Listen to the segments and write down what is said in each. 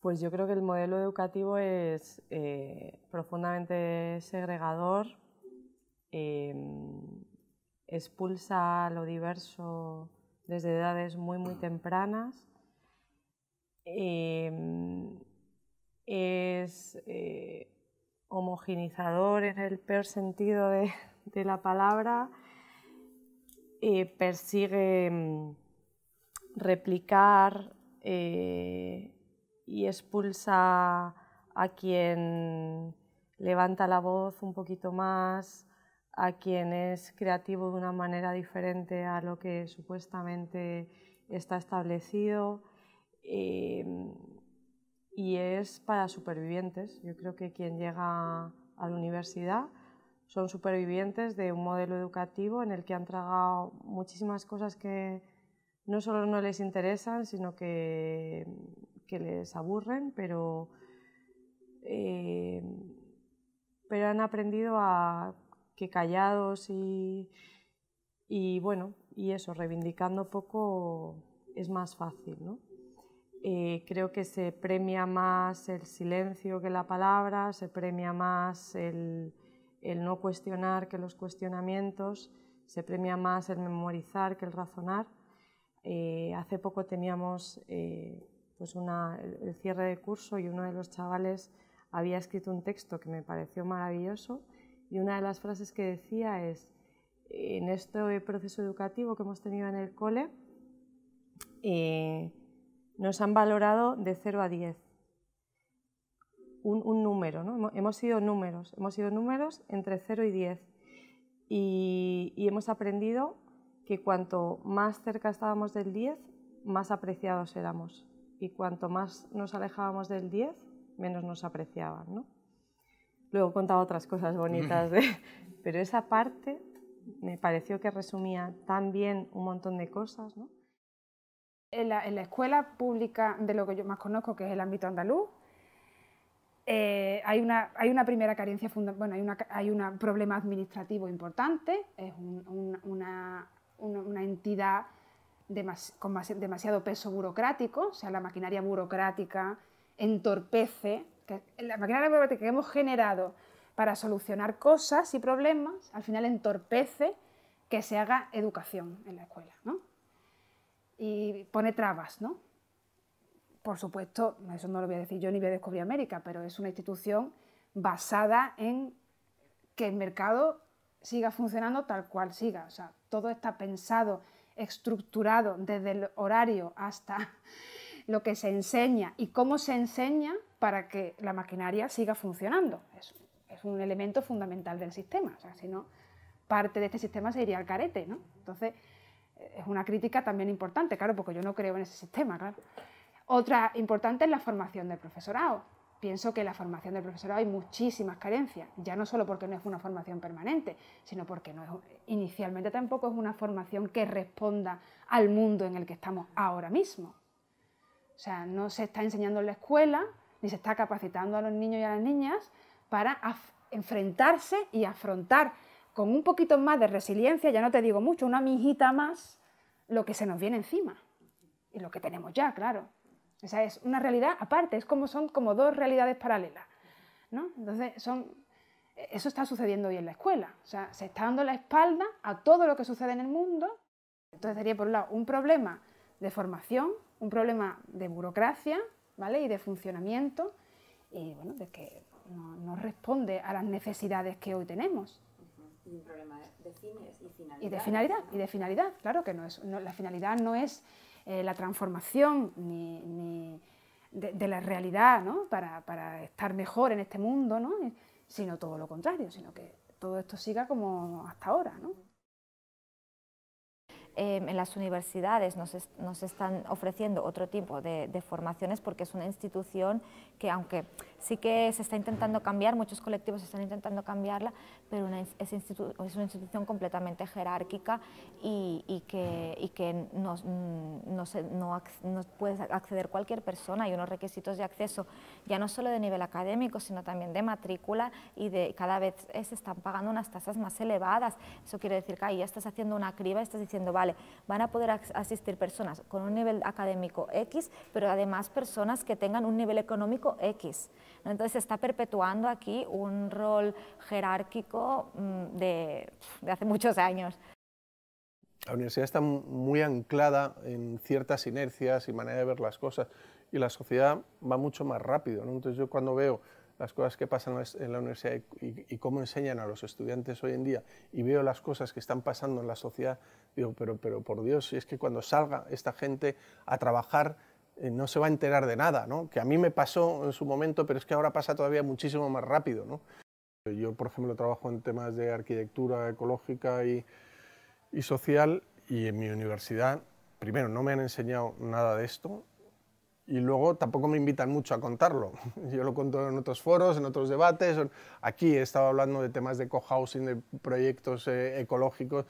Pues yo creo que el modelo educativo es eh, profundamente segregador, em, expulsa lo diverso desde edades muy, muy mm. tempranas, em, es eh, homogenizador en el peor sentido de, la palabra, eh, persigue em, replicar y expulsa a quien levanta la voz un poquito más, a quien es creativo de una manera diferente a lo que supuestamente está establecido. Em, y es para supervivientes. Yo creo que quien llega a la universidad son supervivientes de un modelo educativo en el que han tragado muchísimas cosas que no solo no les interesan, sino que que les aburren, pero, eh, pero han aprendido a que callados y, bueno, y eso, reivindicando poco es más fácil, eh, creo que se premia más el silencio que la palabra, se premia más el, no cuestionar que los cuestionamientos, se premia más el memorizar que el razonar. Eh, hace poco teníamos pues el, cierre del curso y uno de los chavales había escrito un texto que me pareció maravilloso y una de las frases que decía es, en este proceso educativo que hemos tenido en el cole, eh, nos han valorado de 0 a 10. Un, número, ¿no? Hemos sido números, hemos sido números entre 0 y 10. Y, y hemos aprendido que cuanto más cerca estábamos del 10, más apreciados éramos y cuanto más nos alejábamos del 10, menos nos apreciaban. ¿no? Luego contaba otras cosas bonitas, pero esa parte me pareció que resumía tan bien un montón de cosas. ¿no? En, la, en, la, escuela pública de lo que yo más conozco, que es el ámbito andaluz, eh, hay, una, hay una primera carencia bueno, hay, hay un problema administrativo importante, es una, una entidad con demasiado peso burocrático, o sea, la maquinaria burocrática entorpece, la maquinaria burocrática que hemos generado para solucionar cosas y problemas, al final entorpece que se haga educación en la escuela, Y pone trabas, ¿no? Por supuesto, eso no lo voy a decir yo ni voy a descubrir América, pero es una institución basada en que el mercado siga funcionando tal cual siga. O sea, todo está pensado estructurado desde el horario hasta lo que se enseña y cómo se enseña para que la maquinaria siga funcionando. Es, un elemento fundamental del sistema, o sea, si no, parte de este sistema se iría al carete, ¿no? Entonces, es una crítica también importante, claro, porque yo no creo en ese sistema, claro. Otra importante es la formación del profesorado pienso que en la formación del profesorado hay muchísimas carencias, ya no solo porque no es una formación permanente, sino porque no inicialmente tampoco es una formación que responda al mundo en el que estamos ahora mismo. O sea, no se está enseñando en la escuela, ni se está capacitando a los niños y a las niñas para enfrentarse y afrontar con un poquito más de resiliencia, ya no te digo mucho, una mijita más, lo que se nos viene encima y lo que tenemos ya, claro. O sea, es una realidad aparte, es como son como dos realidades paralelas. Entonces, son, eso está sucediendo hoy en la escuela. se está dando la espalda a todo lo que sucede en el mundo. Entonces sería, por un lado, un problema de formación, un problema de burocracia ¿vale? y de funcionamiento, bueno, de que no, responde a las necesidades que hoy tenemos. Y un problema de fines y finalidad. Y de finalidad, claro que la finalidad no es eh, la transformación ni, de, la realidad para, estar mejor en este mundo, ¿no? sino todo lo contrario, sino que todo esto siga como hasta ahora. Em, en las universidades nos, están ofreciendo otro tipo de formaciones porque es una institución que aunque sí que se está intentando cambiar, muchos colectivos están intentando cambiarla, pero es, una institución completamente jerárquica y, que, y no, mm, puede acceder cualquier persona. Hay unos requisitos de acceso, ya no solo de nivel académico, sino también de matrícula y de cada vez se están pagando unas tasas más elevadas. Eso quiere decir que ahí ya estás haciendo una criba, estás diciendo, vale, van a poder asistir personas con un nivel académico X, pero además personas que tengan un nivel económico X. Entonces se está perpetuando aquí un rol jerárquico mm, de, hace muchos años. La universidad está muy anclada en ciertas inercias y manera de ver las cosas y la sociedad va mucho más rápido. Entonces yo cuando veo las cosas que pasan en la universidad y, cómo enseñan a los estudiantes hoy en día y veo las cosas que están pasando en la sociedad, digo, pero, pero por Dios, si es que cuando salga esta gente a trabajar eh, no se va a enterar de nada, ¿no? Que a mí me pasó en su momento, pero es que ahora pasa todavía muchísimo más rápido, Yo, por ejemplo, trabajo en temas de arquitectura ecológica y, social y en mi universidad, primero, no me han enseñado nada de esto y luego tampoco me invitan mucho a contarlo. Yo lo cuento en otros foros, en otros debates. Aquí he estado hablando de temas de cohousing, de proyectos eh, ecológicos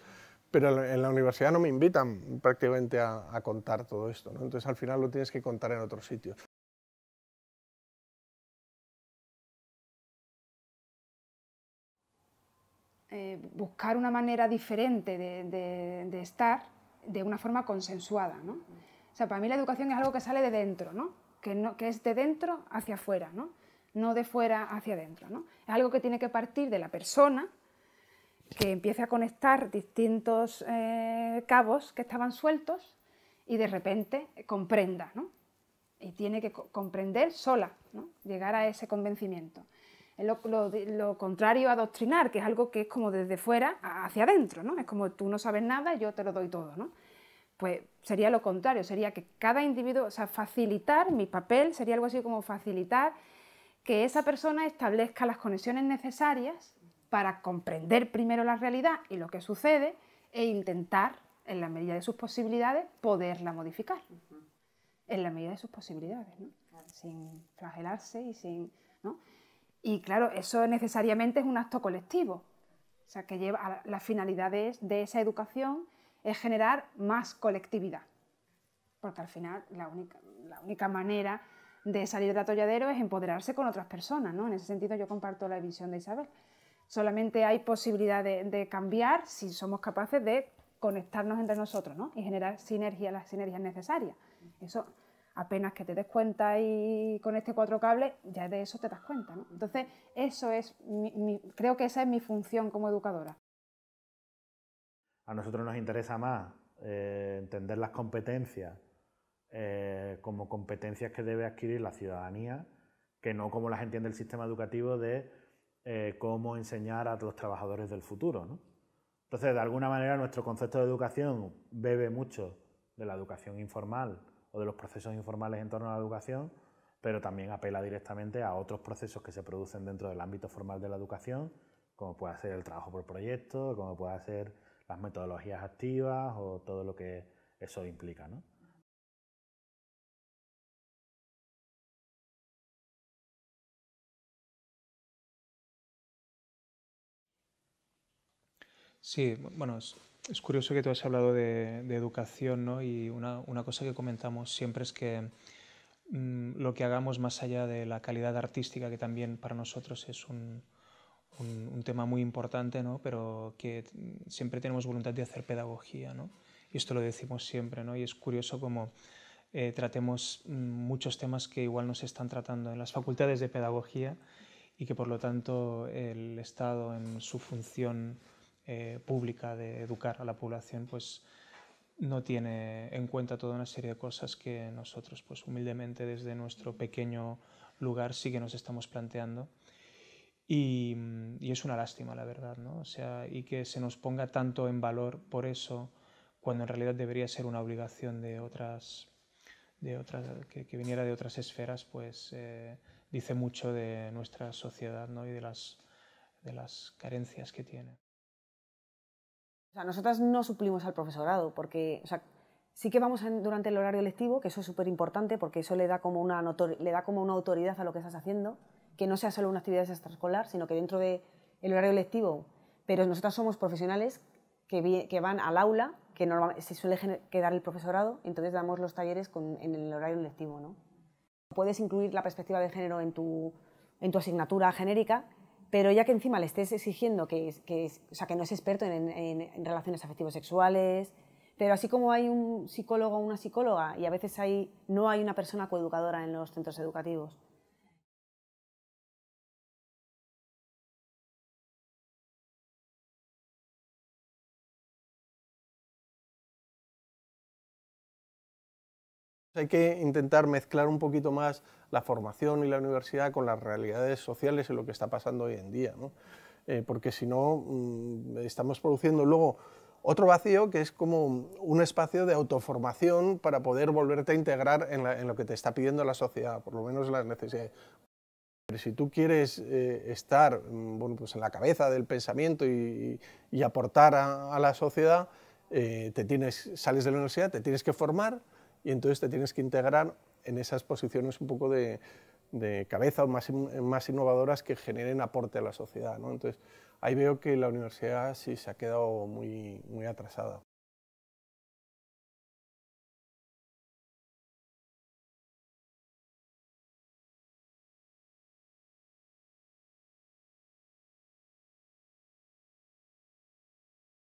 pero en la universidad no me invitan prácticamente a, contar todo esto, entonces al final lo tienes que contar en otro sitio. Eh, buscar una manera diferente de, estar de una forma consensuada. O sea, para mí la educación es algo que sale de dentro, ¿no? Que, es de dentro hacia afuera, ¿no? no de fuera hacia adentro. ¿no? Es algo que tiene que partir de la persona que empiece a conectar distintos eh, cabos que estaban sueltos y de repente comprenda, ¿no? Y tiene que comprender sola, ¿no? llegar a ese convencimiento. lo, contrario a adoctrinar, que es algo que es como desde fuera hacia adentro, ¿no? Es como tú no sabes nada, yo te lo doy todo, ¿no? Pues sería lo contrario, sería que cada individuo, o sea, facilitar, mi papel sería algo así como facilitar que esa persona establezca las conexiones necesarias para comprender primero la realidad y lo que sucede e intentar, en la medida de sus posibilidades, poderla modificar. En la medida de sus posibilidades, sin flagelarse y sin... Y claro, eso necesariamente es un acto colectivo. O sea, que lleva a la finalidad de, esa educación es generar más colectividad. Porque al final la única, manera de salir de atolladero es empoderarse con otras personas, ¿no? En ese sentido yo comparto la visión de Isabel. Solamente hay posibilidad de, cambiar si somos capaces de conectarnos entre nosotros y generar sinergia, las sinergias necesarias. Eso apenas que te des cuenta y con este cuatro cables, ya de eso te das cuenta. Entonces, eso es creo que esa es mi función como educadora. A nosotros nos interesa más eh, entender las competencias eh, como competencias que debe adquirir la ciudadanía, que no como las entiende el sistema educativo de eh, cómo enseñar a los trabajadores del futuro. ¿no? Entonces, de alguna manera, nuestro concepto de educación bebe mucho de la educación informal o de los procesos informales en torno a la educación, pero también apela directamente a otros procesos que se producen dentro del ámbito formal de la educación, como puede ser el trabajo por proyecto, como puede ser las metodologías activas o todo lo que eso implica. ¿no? Sí, bueno, es, curioso que tú has hablado de, educación, ¿no? Y una, una, cosa que comentamos siempre es que mm, lo que hagamos más allá de la calidad artística, que también para nosotros es un, un, tema muy importante, ¿no? Pero que mm, siempre tenemos voluntad de hacer pedagogía, ¿no? Y esto lo decimos siempre, ¿no? Y es curioso cómo eh, tratemos mm, muchos temas que igual no se están tratando en las facultades de pedagogía y que por lo tanto el Estado en su función eh, pública de educar a la población, pues no tiene en cuenta toda una serie de cosas que nosotros, pues humildemente desde nuestro pequeño lugar sí que nos estamos planteando. Y, es una lástima, la verdad, sea, y que se nos ponga tanto en valor por eso, cuando en realidad debería ser una obligación de otras, de otras que, viniera de otras esferas, pues eh, dice mucho de nuestra sociedad y de las, de las carencias que tiene. O sea, nosotras no suplimos al profesorado porque, o sea, sí que vamos durante el horario lectivo, que eso es súper importante porque eso le da, como una le da como una autoridad a lo que estás haciendo, que no sea solo una actividad extraescolar, sino que dentro del el horario lectivo, pero nosotras somos profesionales que, que van al aula, que normalmente se suele quedar el profesorado, entonces damos los talleres con, en el horario lectivo, ¿no? Puedes incluir la perspectiva de género en tu, en tu asignatura genérica pero ya que encima le estés exigiendo que, o sea, que no es experto en, relaciones afectivo-sexuales, pero así como hay un psicólogo o una psicóloga y a veces no hay una persona coeducadora en los centros educativos, Hay que intentar mezclar un poquito más la formación y la universidad con las realidades sociales y lo que está pasando hoy en día, ¿no? Eh, porque si no mm, estamos produciendo luego otro vacío que es como un espacio de autoformación para poder volverte a integrar en, lo que te está pidiendo la sociedad, por lo menos las necesidades. si tú quieres eh, estar mm, bueno, pues en la cabeza del pensamiento y, aportar a, la sociedad, eh, te sales de la universidad, te tienes que formar, y entonces te tienes que integrar en esas posiciones un poco de, cabeza o más, innovadoras que generen aporte a la sociedad. Entonces, ahí veo que la universidad sí se ha quedado muy, muy atrasada.